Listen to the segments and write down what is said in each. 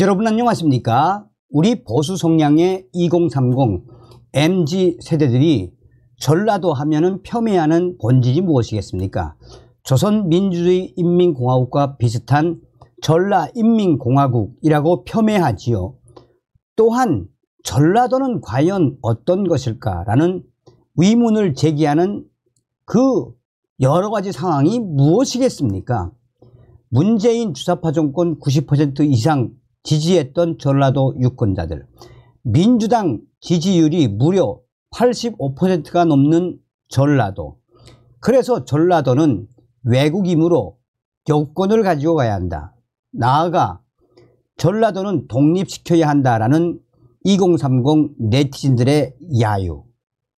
여러분 안녕하십니까? 우리 보수 성향의 2030 MG 세대들이 전라도 하면은 폄훼하는 본질이 무엇이겠습니까? 조선민주주의 인민공화국과 비슷한 전라인민공화국이라고 폄훼하지요. 또한 전라도는 과연 어떤 것일까라는 의문을 제기하는 그 여러 가지 상황이 무엇이겠습니까? 문재인 주사파 정권 90% 이상 지지했던 전라도 유권자들. 민주당 지지율이 무려 85%가 넘는 전라도. 그래서 전라도는 외국이므로 여권을 가지고 가야 한다. 나아가 전라도는 독립시켜야 한다라는 2030 네티즌들의 야유.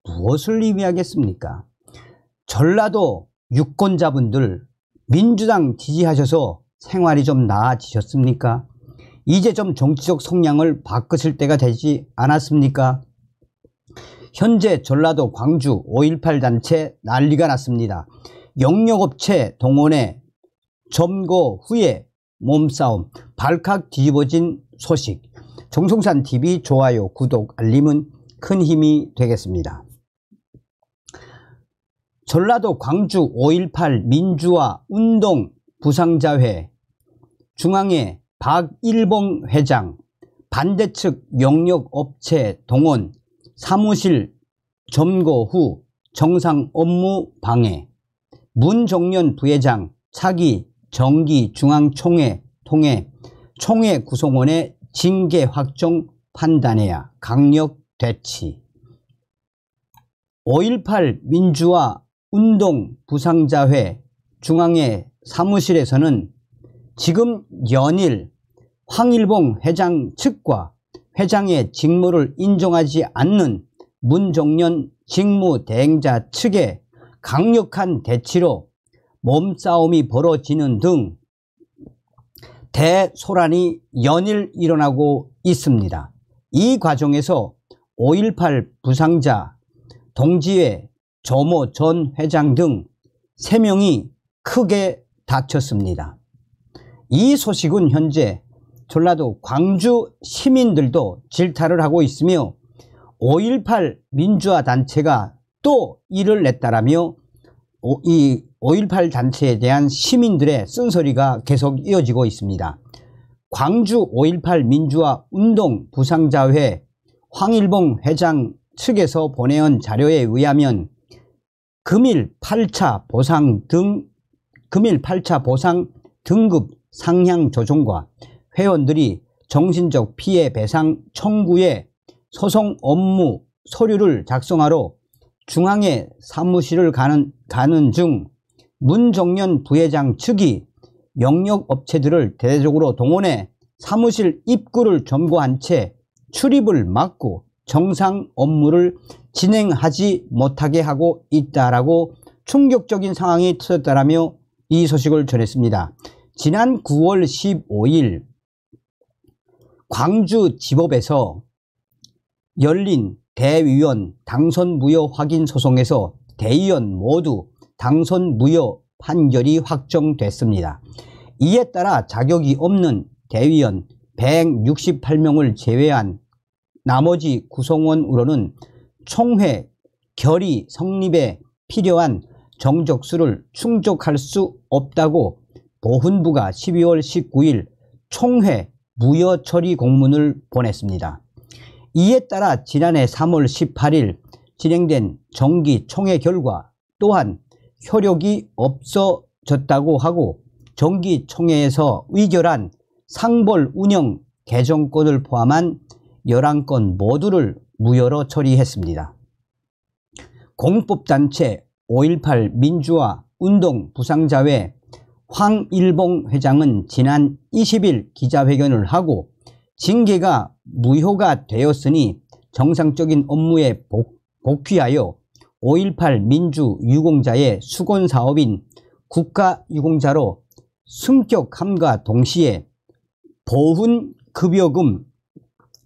무엇을 의미하겠습니까? 전라도 유권자분들 민주당 지지하셔서 생활이 좀 나아지셨습니까? 이제 좀 정치적 성향을 바꾸실 때가 되지 않았습니까? 현재 전라도 광주 5.18 단체 난리가 났습니다. 영역업체 동원에 점거 후에 몸싸움, 발칵 뒤집어진 소식, 정성산TV 좋아요, 구독, 알림은 큰 힘이 되겠습니다. 전라도 광주 5.18 민주화 운동 부상자회 중앙에 박일봉 회장, 반대측 영역업체 동원, 사무실 점거 후 정상 업무 방해, 문정년 부회장 차기 정기 중앙총회 통해 총회 구성원의 징계 확정 판단해야 강력 대치. 5.18 민주화 운동 부상자회 중앙의 사무실에서는 지금 연일 황일봉 회장 측과 회장의 직무를 인정하지 않는 문종년 직무대행자 측의 강력한 대치로 몸싸움이 벌어지는 등 대소란이 연일 일어나고 있습니다. 이 과정에서 5.18 부상자, 동지회, 조모 전 회장 등 3명이 크게 다쳤습니다. 이 소식은 현재 전라도 광주 시민들도 질타를 하고 있으며 5.18 민주화 단체가 또 일을 냈다라며 이 5.18 단체에 대한 시민들의 쓴소리가 계속 이어지고 있습니다. 광주 5.18 민주화 운동 부상자회 황일봉 회장 측에서 보내온 자료에 의하면 금일 8차 보상 등 금일 8차 보상 등급 상향 조정과 회원들이 정신적 피해 배상 청구에 소송 업무 서류를 작성하러 중앙의 사무실을 가는, 가는 중 문정년 부회장 측이 영역 업체들을 대대적으로 동원해 사무실 입구를 점거한 채 출입을 막고 정상 업무를 진행하지 못하게 하고 있다라고 충격적인 상황이 터졌다라며 이 소식을 전했습니다. 지난 9월 15일 광주 지법에서 열린 대위원 당선 무효 확인 소송에서 대위원 모두 당선 무효 판결이 확정됐습니다. 이에 따라 자격이 없는 대위원 168명을 제외한 나머지 구성원으로는 총회 결의 성립에 필요한 정적수를 충족할 수 없다고 보훈부가 12월 19일 총회 무효 처리 공문을 보냈습니다. 이에 따라 지난해 3월 18일 진행된 정기 총회 결과 또한 효력이 없어졌다고 하고 정기 총회에서 의결한 상벌 운영 개정권을 포함한 11건 모두를 무효로 처리했습니다. 공법단체 5.18 민주화 운동 부상자회 황일봉 회장은 지난 20일 기자회견을 하고 징계가 무효가 되었으니 정상적인 업무에 복, 귀하여 5.18 민주 유공자의 수건 사업인 국가 유공자로 승격함과 동시에 보훈 급여금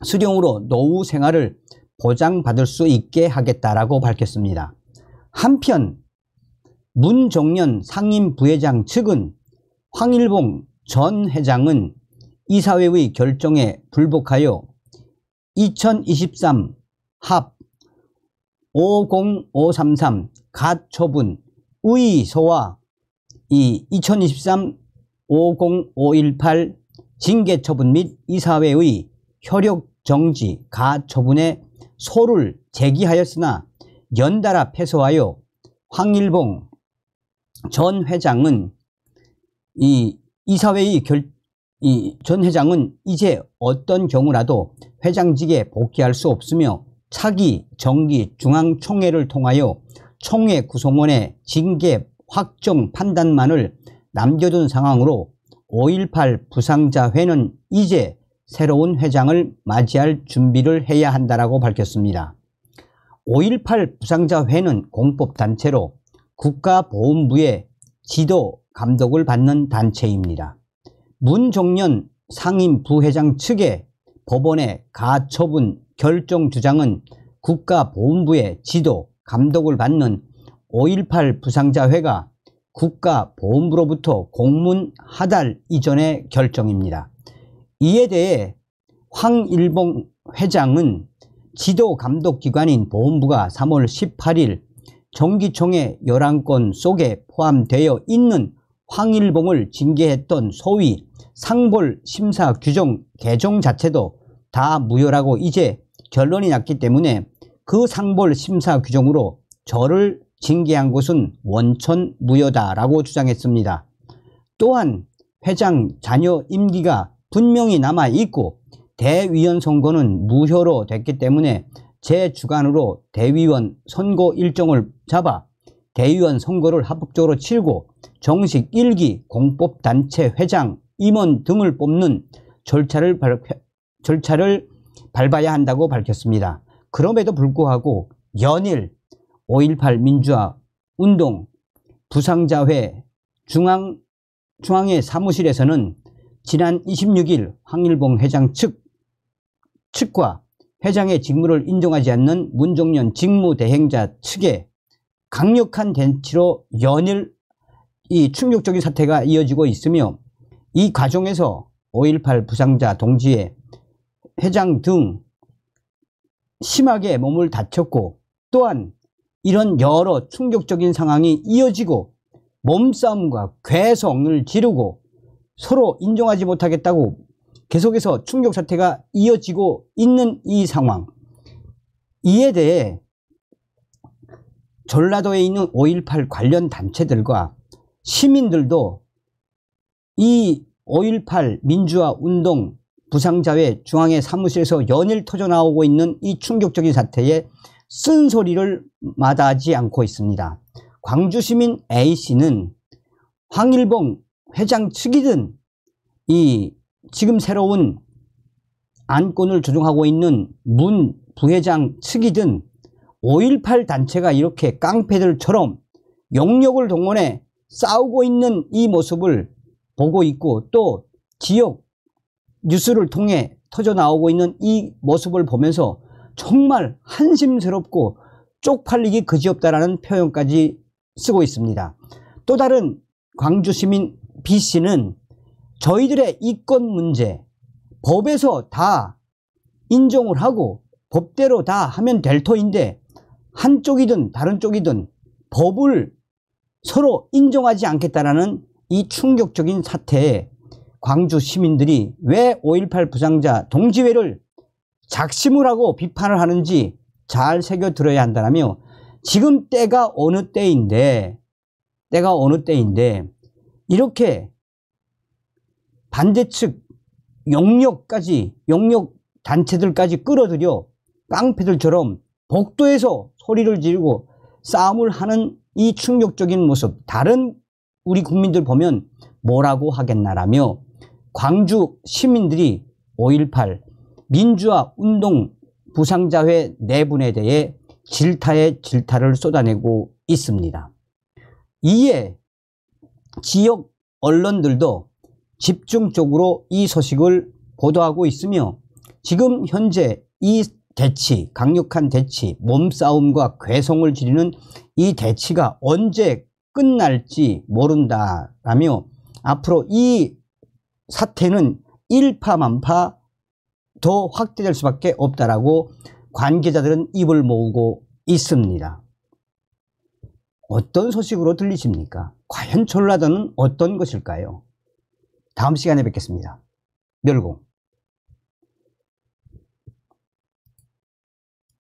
수령으로 노후 생활을 보장받을 수 있게 하겠다라고 밝혔습니다. 한편 문종년 상임부회장 측은 황일봉 전 회장은 이사회의 결정에 불복하여 2023 합 50533 가처분 의소와 이2023 50518 징계처분 및 이사회의 효력 정지 가처분에 소를 제기하였으나 연달아 패소하여 황일봉 전 회장은 이 이사회의 결, 이 전 회장은 이제 어떤 경우라도 회장직에 복귀할 수 없으며 차기 정기 중앙총회를 통하여 총회 구성원의 징계 확정 판단만을 남겨둔 상황으로 5.18 부상자회는 이제 새로운 회장을 맞이할 준비를 해야 한다라고 밝혔습니다. 5.18 부상자회는 공법단체로 국가보훈부의 지도 감독을 받는 단체입니다. 문종년 상임부회장 측의 법원의 가처분 결정 주장은 국가보훈부의 지도, 감독을 받는 5.18 부상자회가 국가보훈부로부터 공문 하달 이전의 결정입니다. 이에 대해 황일봉 회장은 지도감독기관인 보훈부가 3월 18일 정기총회 11건 속에 포함되어 있는 황일봉을 징계했던 소위 상벌 심사 규정 개정 자체도 다 무효라고 이제 결론이 났기 때문에 그상벌 심사 규정으로 저를 징계한 것은 원천 무효다라고 주장했습니다. 또한 회장 자녀 임기가 분명히 남아있고 대위원 선거는 무효로 됐기 때문에 제 주관으로 대위원 선거 일정을 잡아 대의원 선거를 합법적으로 치르고 정식 1기 공법단체 회장, 임원 등을 뽑는 절차를, 발, 절차를 밟아야 한다고 밝혔습니다. 그럼에도 불구하고 연일 5.18 민주화 운동 부상자회 중앙, 중앙회 사무실에서는 지난 26일 황일봉 회장 측, 측과 회장의 직무를 인정하지 않는 문종년 직무대행자 측에 강력한 대치로 연일 이 충격적인 사태가 이어지고 있으며 이 과정에서 5.18 부상자 동지의 회장 등 심하게 몸을 다쳤고 또한 이런 여러 충격적인 상황이 이어지고 몸싸움과 괴성을 지르고 서로 인정하지 못하겠다고 계속해서 충격 사태가 이어지고 있는 이 상황 이에 대해 전라도에 있는 5.18 관련 단체들과 시민들도 이 5.18 민주화 운동 부상자회 중앙의 사무실에서 연일 터져 나오고 있는 이 충격적인 사태에 쓴소리를 마다하지 않고 있습니다. 광주시민 A씨는 황일봉 회장 측이든 이 지금 새로운 안건을 조정하고 있는 문 부회장 측이든 5.18 단체가 이렇게 깡패들처럼 영역을 동원해 싸우고 있는 이 모습을 보고 있고 또 지역 뉴스를 통해 터져 나오고 있는 이 모습을 보면서 정말 한심스럽고 쪽팔리기 그지없다라는 표현까지 쓰고 있습니다. 또 다른 광주 시민 B씨는 저희들의 이권 문제 법에서 다 인정을 하고 법대로 다 하면 될 터인데 한쪽이든 다른 쪽이든 법을 서로 인정하지 않겠다라는 이 충격적인 사태에 광주 시민들이 왜 5.18 부상자 동지회를 작심을 하고 비판을 하는지 잘 새겨 들어야 한다며 라 지금 때가 어느 때인데 때가 어느 때인데 이렇게 반대측 용역까지용역 단체들까지 끌어들여 깡패들처럼 복도에서 소리를 지르고 싸움을 하는 이 충격적인 모습 다른 우리 국민들 보면 뭐라고 하겠나라며 광주 시민들이 5.18 민주화 운동 부상자회 네 분에 대해 질타에 질타를 쏟아내고 있습니다. 이에 지역 언론들도 집중적으로 이 소식을 보도하고 있으며 지금 현재 이 대치, 강력한 대치, 몸싸움과 괴성을 지르는 이 대치가 언제 끝날지 모른다라며 앞으로 이 사태는 일파만파 더 확대될 수밖에 없다라고 관계자들은 입을 모으고 있습니다. 어떤 소식으로 들리십니까? 과연 전라도는 어떤 것일까요? 다음 시간에 뵙겠습니다. 멸공.